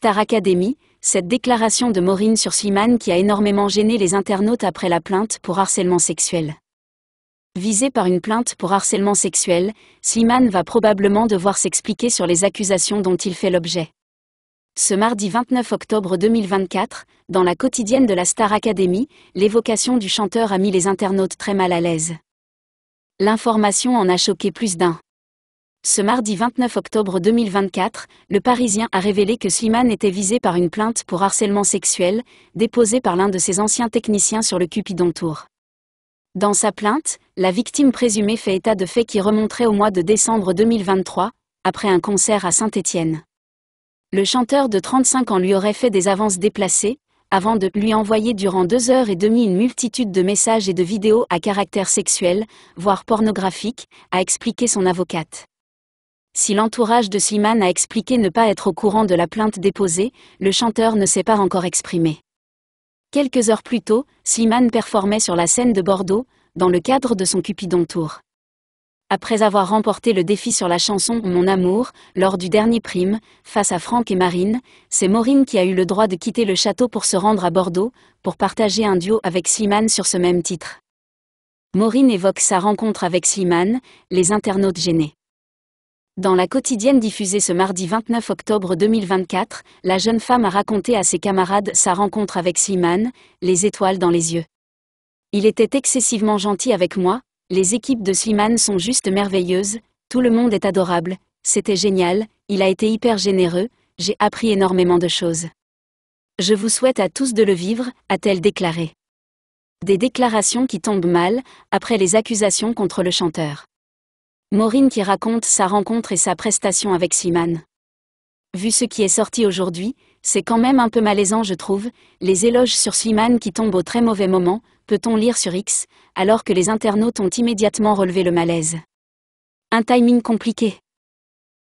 Star Academy, cette déclaration de Maureen sur Slimane qui a énormément gêné les internautes après la plainte pour harcèlement sexuel. Visé par une plainte pour harcèlement sexuel, Slimane va probablement devoir s'expliquer sur les accusations dont il fait l'objet. Ce mardi 29 octobre 2024, dans la quotidienne de la Star Academy, l'évocation du chanteur a mis les internautes très mal à l'aise. L'information en a choqué plus d'un. Ce mardi 29 octobre 2024, le Parisien a révélé que Slimane était visé par une plainte pour harcèlement sexuel, déposée par l'un de ses anciens techniciens sur le Cupidon Tour. Dans sa plainte, la victime présumée fait état de faits qui remonteraient au mois de décembre 2023, après un concert à Saint-Étienne. Le chanteur de 35 ans lui aurait fait des avances déplacées, avant de lui envoyer durant deux heures et demie une multitude de messages et de vidéos à caractère sexuel, voire pornographique, a expliqué son avocate. Si l'entourage de Slimane a expliqué ne pas être au courant de la plainte déposée, le chanteur ne s'est pas encore exprimé. Quelques heures plus tôt, Slimane performait sur la scène de Bordeaux, dans le cadre de son Cupidon Tour. Après avoir remporté le défi sur la chanson Mon amour, lors du dernier prime, face à Franck et Marine, c'est Maureen qui a eu le droit de quitter le château pour se rendre à Bordeaux, pour partager un duo avec Slimane sur ce même titre. Maureen évoque sa rencontre avec Slimane, les internautes gênés. Dans la quotidienne diffusée ce mardi 29 octobre 2024, la jeune femme a raconté à ses camarades sa rencontre avec Slimane, les étoiles dans les yeux. Il était excessivement gentil avec moi, les équipes de Slimane sont juste merveilleuses, tout le monde est adorable, c'était génial, il a été hyper généreux, j'ai appris énormément de choses. Je vous souhaite à tous de le vivre, a-t-elle déclaré. Des déclarations qui tombent mal, après les accusations contre le chanteur. Maureen qui raconte sa rencontre et sa prestation avec Slimane. Vu ce qui est sorti aujourd'hui, c'est quand même un peu malaisant je trouve, les éloges sur Slimane qui tombent au très mauvais moment, peut-on lire sur X, alors que les internautes ont immédiatement relevé le malaise. Un timing compliqué.